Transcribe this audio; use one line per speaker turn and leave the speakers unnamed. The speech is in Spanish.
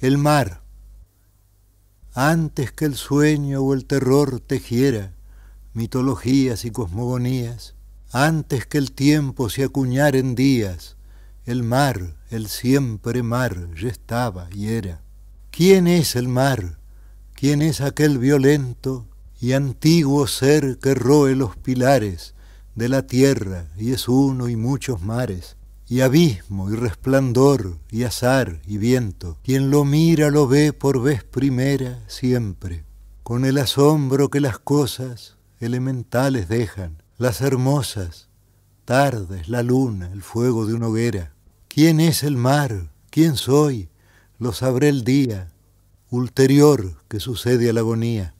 el mar. Antes que el sueño o el terror tejiera mitologías y cosmogonías, antes que el tiempo se acuñara en días, el mar, el siempre mar, ya estaba y era. ¿Quién es el mar? ¿Quién es aquel violento y antiguo ser que roe los pilares de la tierra y es uno y muchos mares? y abismo y resplandor y azar y viento. Quien lo mira lo ve por vez primera siempre, con el asombro que las cosas elementales dejan, las hermosas, tardes, la luna, el fuego de una hoguera. ¿Quién es el mar? ¿Quién soy? Lo sabré el día ulterior que sucede a la agonía.